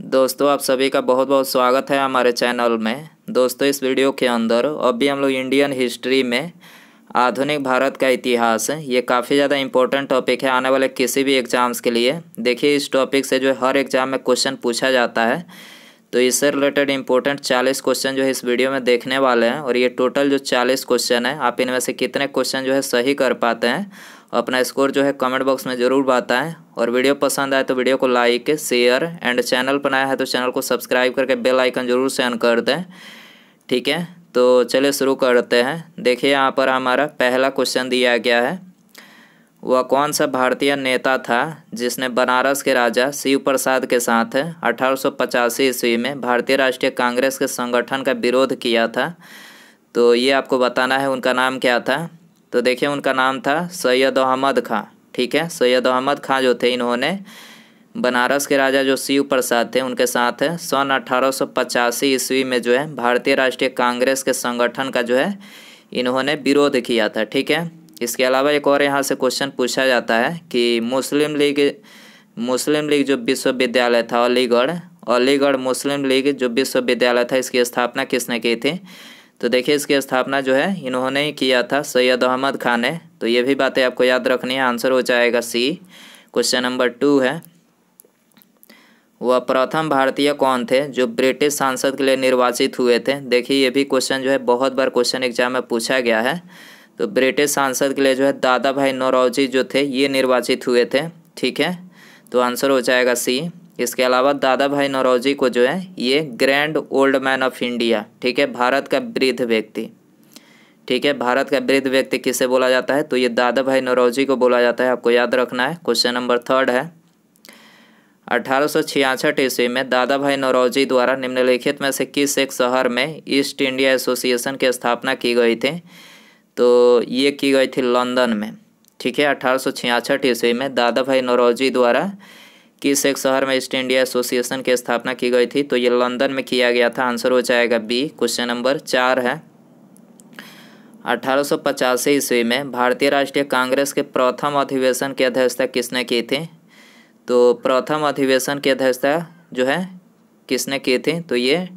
दोस्तों आप सभी का बहुत बहुत स्वागत है हमारे चैनल में दोस्तों इस वीडियो के अंदर अभी हम लोग इंडियन हिस्ट्री में आधुनिक भारत का इतिहास ये काफ़ी ज़्यादा इंपॉर्टेंट टॉपिक है आने वाले किसी भी एग्ज़ाम्स के लिए देखिए इस टॉपिक से जो हर एग्ज़ाम में क्वेश्चन पूछा जाता है तो इससे रिलेटेड इंपॉर्टेंट चालीस क्वेश्चन जो है इस वीडियो में देखने वाले हैं और ये टोटल जो चालीस क्वेश्चन है आप इनमें से कितने क्वेश्चन जो है सही कर पाते हैं अपना स्कोर जो है कमेंट बॉक्स में ज़रूर बताएं और वीडियो पसंद आए तो वीडियो को लाइक शेयर एंड चैनल बनाया है तो चैनल को सब्सक्राइब करके बेल आइकन ज़रूर से कर दें ठीक है तो चलिए शुरू करते हैं देखिए यहाँ पर हमारा पहला क्वेश्चन दिया गया है वह कौन सा भारतीय नेता था जिसने बनारस के राजा शिव प्रसाद के साथ अठारह ईस्वी में भारतीय राष्ट्रीय कांग्रेस के संगठन का विरोध किया था तो ये आपको बताना है उनका नाम क्या था तो देखिए उनका नाम था सैयद अहमद खां ठीक है सैयद अहमद खां जो थे इन्होंने बनारस के राजा जो शिव प्रसाद थे उनके साथ है सन अठारह ईस्वी में जो है भारतीय राष्ट्रीय कांग्रेस के संगठन का जो है इन्होंने विरोध किया था ठीक है इसके अलावा एक और यहाँ से क्वेश्चन पूछा जाता है कि मुस्लिम लीग मुस्लिम लीग जो विश्वविद्यालय था अलीगढ़ अलीगढ़ मुस्लिम लीग जो विश्वविद्यालय था इसकी स्थापना किसने की थी तो देखिए इसकी स्थापना जो है इन्होंने किया था सैयद अहमद खान ने तो ये भी बातें आपको याद रखनी है आंसर हो जाएगा सी क्वेश्चन नंबर टू है वह प्रथम भारतीय कौन थे जो ब्रिटिश सांसद के लिए निर्वाचित हुए थे देखिए ये भी क्वेश्चन जो है बहुत बार क्वेश्चन एग्जाम में पूछा गया है तो ब्रिटिश सांसद के लिए जो है दादा भाई नौरोजी जो थे ये निर्वाचित हुए थे ठीक है तो आंसर हो जाएगा सी इसके अलावा दादा भाई नौरोजी को जो है ये grand old man of India ठीक है भारत का वृद्ध व्यक्ति ठीक है भारत का वृद्ध व्यक्ति किसे बोला जाता है तो ये दादा भाई नौरोजी को बोला जाता है आपको याद रखना है क्वेश्चन नंबर थर्ड है अठारह ईस्वी में दादा भाई नौरोजी द्वारा निम्नलिखित में से किस एक शहर में ईस्ट इंडिया एसोसिएशन की स्थापना की गई थी तो ये की गई थी लंदन में ठीक है अठारह ईस्वी में दादा भाई नौरोजी द्वारा किस एक शहर में ईस्ट इंडिया एसोसिएशन की स्थापना की गई थी तो ये लंदन में किया गया था आंसर हो जाएगा बी क्वेश्चन नंबर चार है अठारह सौ ईस्वी में भारतीय राष्ट्रीय कांग्रेस के प्रथम अधिवेशन की अध्यक्षता किसने की थी तो प्रथम अधिवेशन की अध्यक्षता जो है किसने की थी तो ये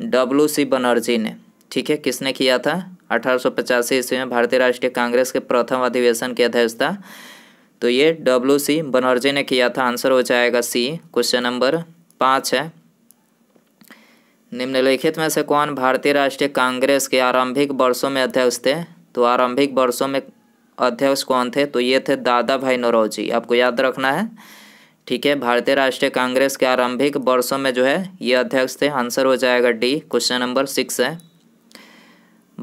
डब्ल्यू सी बनर्जी ने ठीक है किसने किया था अठारह सौ ईस्वी में भारतीय राष्ट्रीय कांग्रेस के प्रथम अधिवेशन की अध्यक्षता तो ये डब्ल्यू सी बनर्जी ने किया था आंसर हो जाएगा सी क्वेश्चन नंबर पाँच है निम्नलिखित में से कौन भारतीय राष्ट्रीय कांग्रेस के आरंभिक वर्षों में अध्यक्ष थे तो आरंभिक वर्षों में अध्यक्ष कौन थे तो ये थे दादा भाई नौरोजी आपको याद रखना है ठीक है भारतीय राष्ट्रीय कांग्रेस के आरंभिक वर्षों में जो है ये अध्यक्ष थे आंसर हो जाएगा डी क्वेश्चन नंबर सिक्स है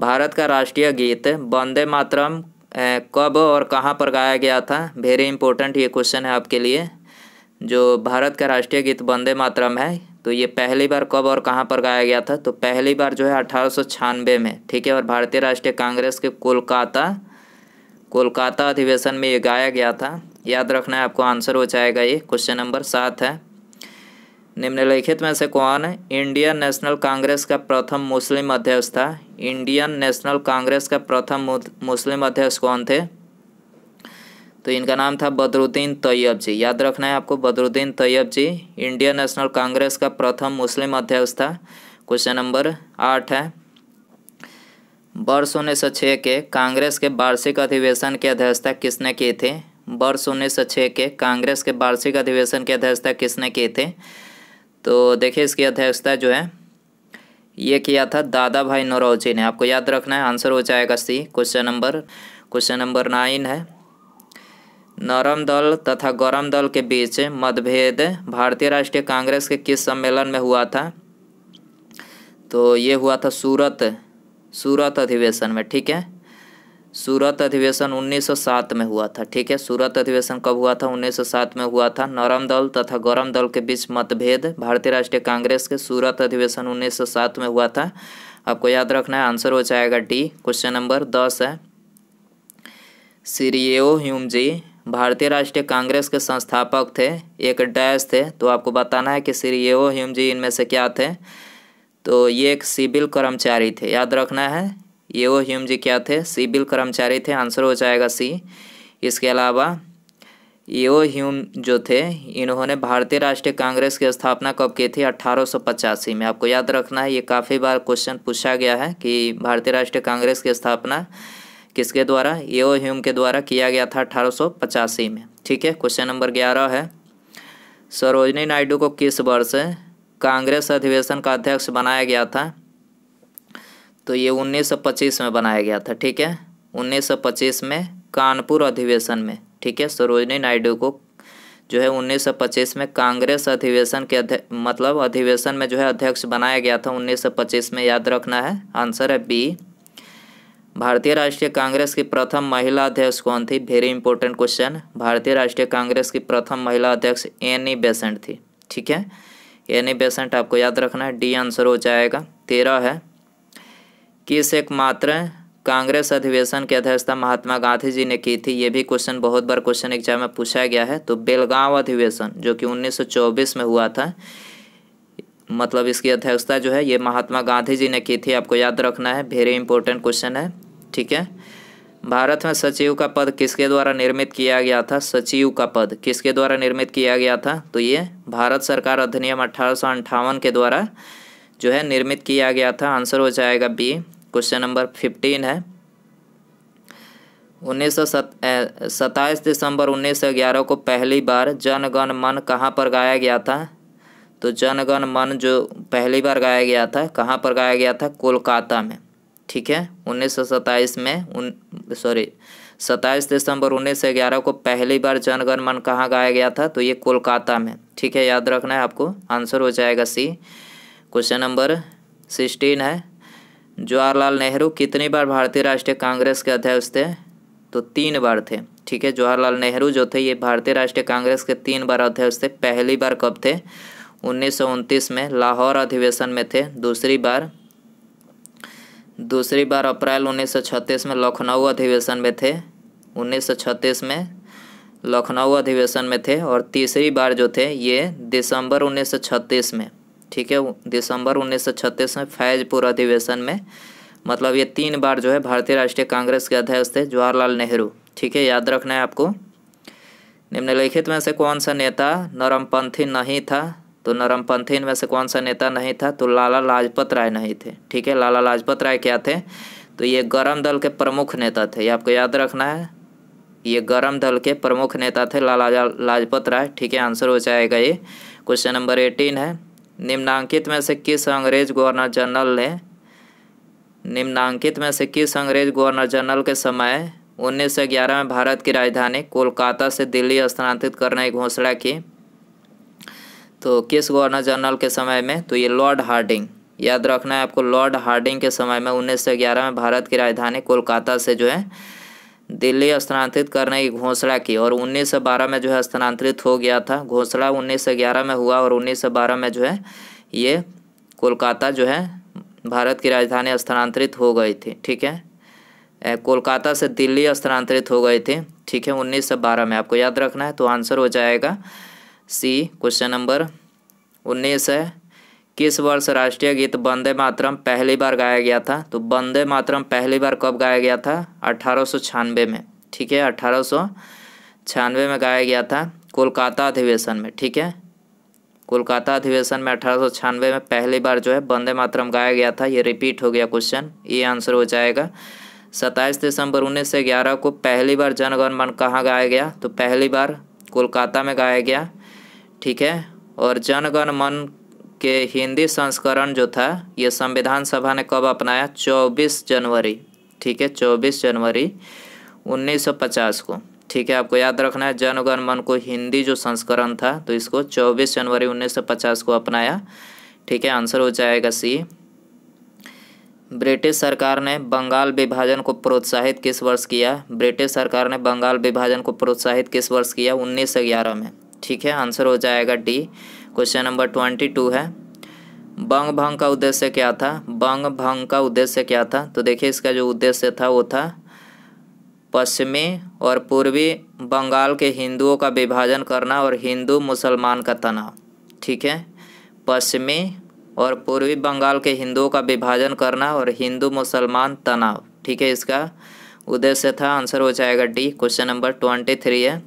भारत का राष्ट्रीय गीत वंदे मातरम कब और कहाँ पर गाया गया था वेरी इंपॉर्टेंट ये क्वेश्चन है आपके लिए जो भारत का राष्ट्रीय गीत वंदे मातरम है तो ये पहली बार कब और कहाँ पर गाया गया था तो पहली बार जो है अठारह में ठीक है और भारतीय राष्ट्रीय कांग्रेस के कोलकाता कोलकाता अधिवेशन में ये गाया गया था याद रखना है आपको आंसर हो जाएगा ये क्वेश्चन नंबर सात है निम्नलिखित में से कौन इंडियन नेशनल कांग्रेस का प्रथम मुस्लिम अध्यक्ष था इंडियन नेशनल कांग्रेस का प्रथम मुस्लिम अध्यक्ष कौन थे तो इनका नाम था बदरुद्दीन तैयब जी याद रखना है आपको Badruddin Tyab ji Indian National Congress का प्रथम मुस्लिम अध्यक्ष था क्वेश्चन नंबर आठ है वर्ष उन्नीस सौ के कांग्रेस के वार्षिक अधिवेशन की अध्यक्षता किसने की थी वर्ष उन्नीस सौ के कांग्रेस के वार्षिक अधिवेशन की अध्यक्षता किसने की थी तो देखिए इसकी अध्यक्षता जो है ये किया था दादा भाई नौरोजी ने आपको याद रखना है आंसर हो जाएगा C question number question number nine है नरम दल तथा गरम दल के बीच मतभेद भारतीय राष्ट्रीय कांग्रेस के किस सम्मेलन में हुआ था तो ये हुआ था सूरत सूरत अधिवेशन में ठीक है सूरत अधिवेशन 1907 में हुआ था ठीक है सूरत अधिवेशन कब हुआ था 1907 में हुआ था नरम दल तथा गरम दल के बीच मतभेद भारतीय राष्ट्रीय कांग्रेस के सूरत अधिवेशन 1907 में हुआ था आपको याद रखना है आंसर हो जाएगा डी क्वेश्चन नंबर दस है सीरियो ह्यूम जी भारतीय राष्ट्रीय कांग्रेस के संस्थापक थे एक डैश थे तो आपको बताना है कि सीरियो ह्यूम जी इनमें से क्या थे तो ये एक सिविल कर्मचारी थे याद रखना है ये वो ह्यूम जी क्या थे सिविल कर्मचारी थे आंसर हो जाएगा सी इसके अलावा ये वो ह्यूम जो थे इन्होंने भारतीय राष्ट्रीय कांग्रेस की स्थापना कब की थी अट्ठारह में आपको याद रखना है ये काफ़ी बार क्वेश्चन पूछा गया है कि भारतीय राष्ट्रीय कांग्रेस की स्थापना किसके द्वारा ये वो ह्यूम के द्वारा किया गया था अठारह में ठीक है क्वेश्चन नंबर ग्यारह है सरोजनी नायडू को किस वर्ष कांग्रेस अधिवेशन का अध्यक्ष बनाया गया था तो ये 1925 में बनाया गया था ठीक है 1925 में कानपुर अधिवेशन में ठीक है सरोजनी नायडू को जो है 1925 में कांग्रेस अधिवेशन के अध्य, मतलब अधिवेशन में जो है अध्यक्ष बनाया गया था 1925 में याद रखना है आंसर है बी भारतीय राष्ट्रीय कांग्रेस की प्रथम महिला अध्यक्ष कौन थी वेरी इंपॉर्टेंट क्वेश्चन भारतीय राष्ट्रीय कांग्रेस की प्रथम महिला अध्यक्ष एनी बेसेंट थी ठीक है एनी बेसेंट आपको याद रखना है डी आंसर हो जाएगा तेरह है किस एकमात्र कांग्रेस अधिवेशन की अध्यक्षता महात्मा गांधी जी ने की थी ये भी क्वेश्चन बहुत बार क्वेश्चन एग्जाम में पूछा गया है तो बेलगांव अधिवेशन जो कि 1924 में हुआ था मतलब इसकी अध्यक्षता जो है ये महात्मा गांधी जी ने की थी आपको याद रखना है वेरी इंपॉर्टेंट क्वेश्चन है ठीक है भारत में सचिव का पद किसके द्वारा निर्मित किया गया था सचिव का पद किसके द्वारा निर्मित किया गया था तो ये भारत सरकार अधिनियम अठारह के द्वारा जो है निर्मित किया गया था आंसर हो जाएगा बी क्वेश्चन नंबर फिफ्टीन है उन्नीस सौ सत्ताईस दिसंबर उन्नीस सौ ग्यारह को पहली बार जनगण मन कहाँ पर गाया गया था तो जनगण मन जो पहली बार गाया गया था कहाँ पर गाया गया था कोलकाता में ठीक है उन्नीस सौ सत्ताईस में उन सॉरी सत्ताईस दिसंबर उन्नीस सौ ग्यारह को पहली बार जनगण मन कहाँ गाया गया था तो ये कोलकाता में ठीक है याद रखना है आपको आंसर हो जाएगा सी क्वेश्चन नंबर सिक्सटीन है जवाहरलाल नेहरू कितनी बार भारतीय राष्ट्रीय कांग्रेस के अध्यक्ष थे तो तीन बार थे ठीक है जवाहरलाल नेहरू जो थे ये भारतीय राष्ट्रीय कांग्रेस के तीन बार अध्यक्ष थे पहली बार कब थे उन्नीस में लाहौर अधिवेशन में थे दूसरी बार दूसरी बार अप्रैल 1936 में लखनऊ अधिवेशन में थे 1936 में लखनऊ अधिवेशन में थे और तीसरी बार जो थे ये दिसंबर 1936 में ठीक है दिसंबर छत्तीस में फैजपुर अधिवेशन में मतलब ये तीन बार जो है भारतीय राष्ट्रीय कांग्रेस के अध्यक्ष थे जवाहरलाल नेहरू ठीक है याद रखना है आपको निम्नलिखित में से कौन सा नेता नरमपंथी नहीं था तो नरमपंथी में से कौन सा नेता नहीं था तो लाला लाजपत राय नहीं थे ठीक है लाला लाजपत राय क्या थे तो ये गरम दल के प्रमुख नेता थे ये आपको याद रखना है ये गरम दल के प्रमुख नेता थे लाला लाजपत राय ठीक है आंसर हो जाएगा ये क्वेश्चन नंबर एटीन है निम्नांकित में से किस अंग्रेज गवर्नर जनरल ने निम्नांकित में से किस अंग्रेज गवर्नर जनरल के समय 1911 में भारत की राजधानी कोलकाता से दिल्ली स्थानांतरित करने की घोषणा की तो किस गवर्नर जनरल के समय में तो ये लॉर्ड हार्डिंग याद रखना है आपको लॉर्ड हार्डिंग के समय में 1911 में भारत की राजधानी कोलकाता से जो है दिल्ली स्थानांतरित करने की घोषणा की और 1912 में जो है स्थानांतरित हो गया था घोषणा 1911 में हुआ और 1912 में जो है ये कोलकाता जो है भारत की राजधानी स्थानांतरित हो गई थी ठीक है कोलकाता से दिल्ली स्थानांतरित हो गई थी ठीक है उन्नीस बारह में आपको याद रखना है तो आंसर हो जाएगा सी क्वेश्चन नंबर उन्नीस है किस वर्ष राष्ट्रीय गीत वंदे मातरम पहली बार गाया गया था तो वंदे मातरम पहली बार कब गाया गया था अठारह में ठीक है अठारह में गाया गया था कोलकाता अधिवेशन में ठीक है कोलकाता अधिवेशन में अठारह में पहली बार जो है वंदे मातरम गाया गया था ये रिपीट हो गया क्वेश्चन ये आंसर हो जाएगा सत्ताईस दिसंबर उन्नीस सौ ग्यारह को पहली बार जनगण मन कहाँ गाया गया तो पहली बार कोलकाता में गाया गया ठीक है और जनगण मन के हिंदी संस्करण जो था ये संविधान सभा ने कब अपनाया 24 जनवरी ठीक है 24 जनवरी 1950 को ठीक है आपको याद रखना है जनगण मन को हिंदी जो संस्करण था तो इसको 24 जनवरी 1950 को अपनाया ठीक है आंसर हो जाएगा सी ब्रिटिश सरकार ने बंगाल विभाजन को प्रोत्साहित किस वर्ष किया ब्रिटिश सरकार ने बंगाल विभाजन को प्रोत्साहित किस वर्ष किया उन्नीस में ठीक है आंसर हो जाएगा D question number twenty two है बंग भंग का उद्देश्य क्या था बंग भंग का उद्देश्य क्या था तो देखिए इसका जो उद्देश्य था वो था पश्चिमी और पूर्वी बंगाल के हिंदुओं का विभाजन करना और हिंदू मुसलमान का तनाव ठीक है पश्चिमी और पूर्वी बंगाल के हिंदुओं का विभाजन करना और हिंदू मुसलमान तनाव ठीक है इसका उद्देश्य था आंसर हो जाएगा D question number twenty three है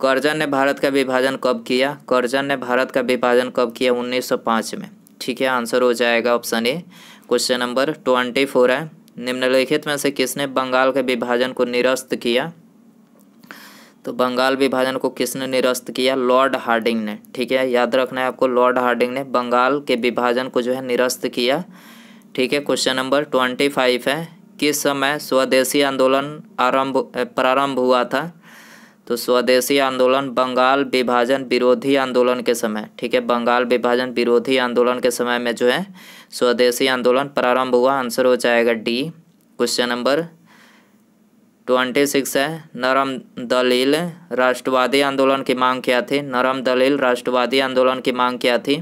करजन ने भारत का विभाजन कब किया करजन ने भारत का विभाजन कब किया 1905 में ठीक है आंसर हो जाएगा option A question number twenty four है निम्नलिखित में से किसने बंगाल के विभाजन को निरस्त किया तो बंगाल विभाजन को किसने निरस्त किया लॉर्ड हार्डिंग ने ठीक है याद रखना है आपको लॉर्ड हार्डिंग ने बंगाल के विभाजन को जो है निरस्त किया ठीक है क्वेश्चन नंबर ट्वेंटी फाइव है किस समय स्वदेशी आंदोलन आरंभ प्रारंभ हुआ था तो स्वदेशी आंदोलन बंगाल विभाजन विरोधी आंदोलन के समय ठीक है बंगाल विभाजन विरोधी आंदोलन के समय में जो है स्वदेशी आंदोलन प्रारंभ हुआ आंसर हो जाएगा D question number twenty six है नरम दलील राष्ट्रवादी आंदोलन की मांग क्या थी नरम दलील राष्ट्रवादी आंदोलन की मांग क्या थी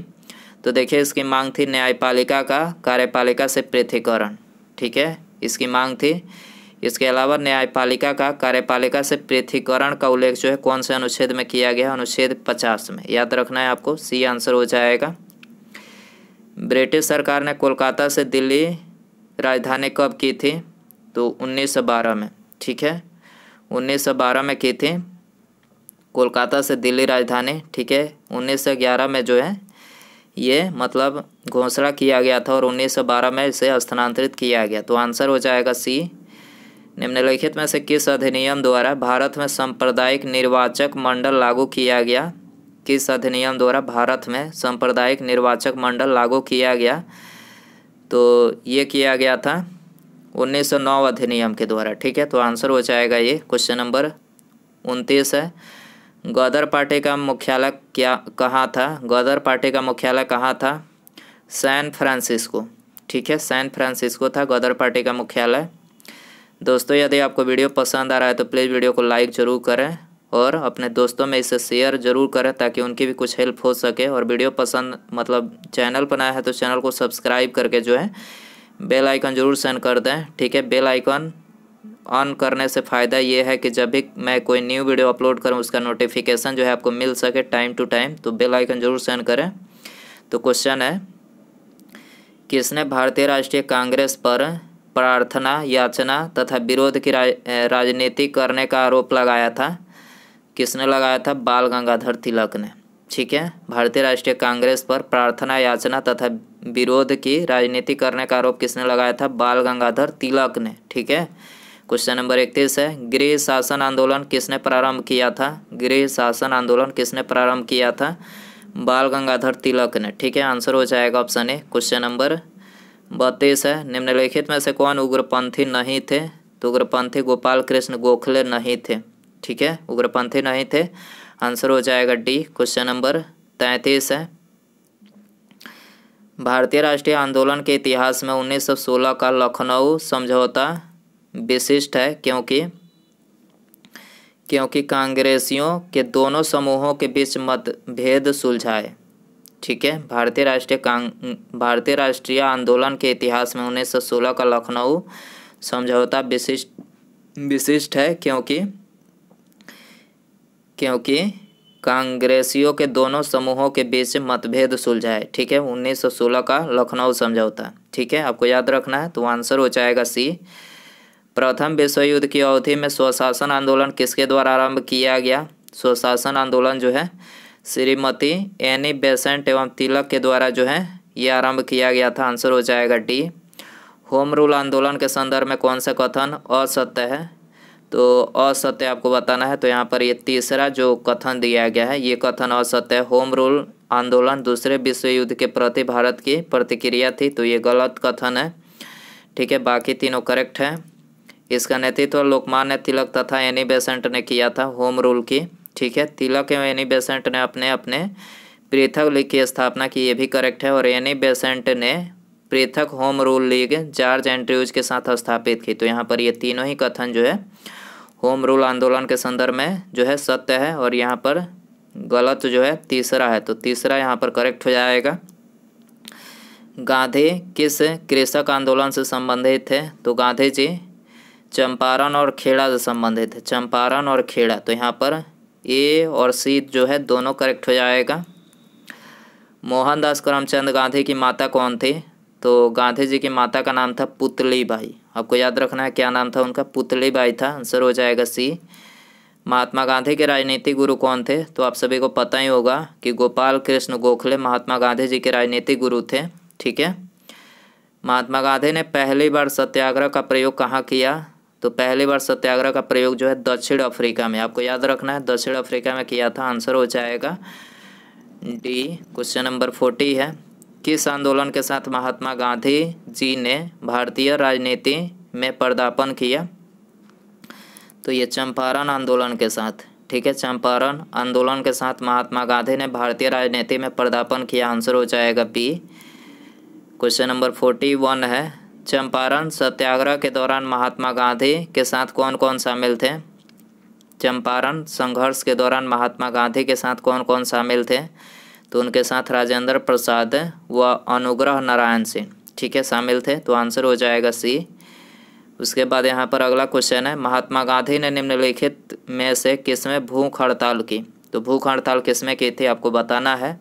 तो देखिए इसकी मांग थी न्यायपालिका का कार्यपालिका से पृथ्वीकरण ठीक है इसकी मांग थी इसके अलावा न्यायपालिका का कार्यपालिका से पृथ्वीकरण का उल्लेख जो है कौन से अनुच्छेद में किया गया अनुच्छेद पचास में याद रखना है आपको सी आंसर हो जाएगा ब्रिटिश सरकार ने कोलकाता से दिल्ली राजधानी कब की थी तो 1912 में ठीक है 1912 में की थी कोलकाता से दिल्ली राजधानी ठीक है 1911 में जो है ये मतलब घोषणा किया गया था और 1912 में इसे स्थानांतरित किया गया तो आंसर हो जाएगा सी निम्नलिखित में से किस अधिनियम द्वारा भारत में सांप्रदायिक निर्वाचक मंडल लागू किया गया किस अधिनियम द्वारा भारत में सांप्रदायिक निर्वाचक मंडल लागू किया गया तो ये किया गया था 1909 अधिनियम के द्वारा ठीक है तो आंसर हो जाएगा ये क्वेश्चन नंबर उनतीस है गदर पार्टी का मुख्यालय क्या कहाँ था गदर पार्टी का मुख्यालय कहाँ था सैन फ्रांसिस्को ठीक है सैन फ्रांसिस्को था गदर पार्टी का मुख्यालय दोस्तों यदि आपको वीडियो पसंद आ रहा है तो प्लीज़ वीडियो को लाइक ज़रूर करें और अपने दोस्तों में इसे शेयर ज़रूर करें ताकि उनकी भी कुछ हेल्प हो सके और वीडियो पसंद मतलब चैनल बनाया है तो चैनल को सब्सक्राइब करके जो है बेल आइकन ज़रूर सेंड कर दें ठीक है बेल आइकन ऑन करने से फ़ायदा ये है कि जब भी मैं कोई न्यू वीडियो अपलोड करूँ उसका नोटिफिकेशन जो है आपको मिल सके टाइम टू टाइम तो बेल आइकन ज़रूर सेंड करें तो क्वेश्चन है किसने भारतीय राष्ट्रीय कांग्रेस पर प्रार्थना याचना तथा विरोध की राजनीति करने का आरोप लगाया था किसने लगाया था बाल गंगाधर तिलक ने ठीक है भारतीय राष्ट्रीय कांग्रेस पर प्रार्थना याचना तथा विरोध की राजनीति करने का आरोप किसने लगाया था बाल गंगाधर तिलक ने ठीक है क्वेश्चन नंबर इकतीस है गृह शासन आंदोलन किसने प्रारंभ किया था गृह शासन आंदोलन किसने प्रारंभ किया था बाल गंगाधर तिलक ने ठीक है आंसर हो जाएगा ऑप्शन ए क्वेश्चन नंबर बत्तीस तो है निम्नलिखित में से कौन उग्रपंथी नहीं थे तो उग्रपंथी गोपाल कृष्ण गोखले नहीं थे ठीक है उग्रपंथी नहीं थे आंसर हो जाएगा डी क्वेश्चन नंबर तैंतीस है भारतीय राष्ट्रीय आंदोलन के इतिहास में सोलह का लखनऊ समझौता विशिष्ट है क्योंकि क्योंकि कांग्रेसियों के दोनों समूहों के बीच मतभेद सुलझाए ठीक है भारतीय राष्ट्रीय कांग भारतीय राष्ट्रीय आंदोलन के इतिहास में उन्नीस सौ सोलह का लखनऊ समझौता विशिष्ट विशिष्ट है क्योंकि क्योंकि कांग्रेसियों के दोनों समूहों के बीच मतभेद सुलझा है ठीक है सोलह का लखनऊ समझौता ठीक है आपको याद रखना है तो आंसर हो जाएगा सी प्रथम विश्व युद्ध की अवधि में स्वशासन आंदोलन किसके द्वारा आरंभ किया गया स्वशासन आंदोलन जो है श्रीमती एनी बेसेंट एवं तिलक के द्वारा जो है ये आरंभ किया गया था आंसर हो जाएगा डी होम रूल आंदोलन के संदर्भ में कौन सा कथन असत्य है तो असत्य आपको बताना है तो यहाँ पर ये तीसरा जो कथन दिया गया है ये कथन असत्य है होम रूल आंदोलन दूसरे विश्व युद्ध के प्रति भारत की प्रतिक्रिया थी तो ये गलत कथन है ठीक है बाकी तीनों करेक्ट हैं इसका नेतृत्व लोकमान्य तिलक तथा एनी बेसेंट ने किया था होम रूल की ठीक है तिलक एवं एनी बेसेंट ने अपने अपने पृथक लीग की स्थापना की ये भी करेक्ट है और एनी बेसेंट ने पृथक home rule league George Andrews के साथ स्थापित की तो यहाँ पर ये तीनों ही कथन जो है होम रूल आंदोलन के संदर्भ में जो है सत्य है और यहाँ पर गलत जो है तीसरा है तो तीसरा यहाँ पर करेक्ट हो जाएगा गांधी किस कृषक आंदोलन से संबंधित थे तो गांधी जी चंपारण और खेड़ा से संबंधित है चंपारण और खेड़ा तो यहाँ पर ए और सी जो है दोनों करेक्ट हो जाएगा मोहनदास करमचंद गांधी की माता कौन थी तो गांधी जी की माता का नाम था पुतली बाई आपको याद रखना है क्या नाम था उनका पुतली बाई था आंसर हो जाएगा सी महात्मा गांधी के राजनीति गुरु कौन थे तो आप सभी को पता ही होगा कि गोपाल कृष्ण गोखले महात्मा गांधी जी के राजनीति गुरु थे ठीक है महात्मा गांधी ने पहली बार सत्याग्रह का प्रयोग कहाँ किया तो पहली बार सत्याग्रह का प्रयोग जो है दक्षिण अफ्रीका में आपको याद रखना है दक्षिण अफ्रीका में किया था आंसर हो जाएगा डी क्वेश्चन नंबर फोर्टी है किस आंदोलन के साथ महात्मा गांधी जी ने भारतीय राजनीति में पर्दापन किया तो ये चंपारण आंदोलन के साथ ठीक है चंपारण आंदोलन के साथ महात्मा गांधी ने भारतीय राजनीति में पर्दापन किया आंसर हो जाएगा B question number forty one है चंपारण सत्याग्रह के दौरान महात्मा गांधी के साथ कौन कौन शामिल थे चंपारण संघर्ष के दौरान महात्मा गांधी के साथ कौन कौन शामिल थे तो उनके साथ राजेंद्र प्रसाद व अनुग्रह नारायण सिंह ठीक है शामिल थे तो आंसर हो जाएगा सी उसके बाद यहाँ पर अगला क्वेश्चन है महात्मा गांधी ने निम्नलिखित में से किसमें भूख हड़ताल की तो भूख हड़ताल किसमें की थी आपको बताना है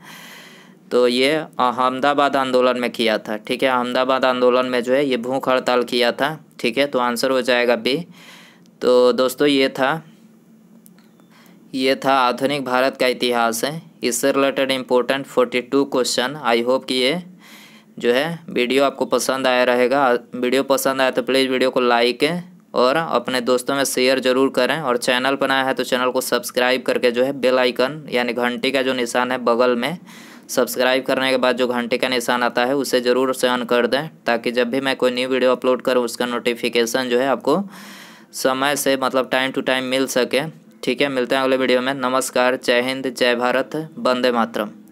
तो ये अहमदाबाद आंदोलन में किया था ठीक है अहमदाबाद आंदोलन में जो है ये भूख हड़ताल किया था ठीक है तो आंसर हो जाएगा बी तो दोस्तों ये था ये था आधुनिक भारत का इतिहास है इससे related important forty two question I hope कि ये जो है वीडियो आपको पसंद आया रहेगा वीडियो पसंद आया तो प्लीज़ वीडियो को लाइक और अपने दोस्तों में शेयर जरूर करें और चैनल बनाया है तो चैनल को सब्सक्राइब करके जो है बेल आइकन यानी घंटी का जो निशान है बगल में सब्सक्राइब करने के बाद जो घंटे का निशान आता है उसे ज़रूर से ऑन कर दें ताकि जब भी मैं कोई न्यू वीडियो अपलोड करूँ उसका नोटिफिकेशन जो है आपको समय से मतलब टाइम टू टाइम मिल सके ठीक है मिलते हैं अगले वीडियो में नमस्कार जय हिंद जय भारत वंदे मातरम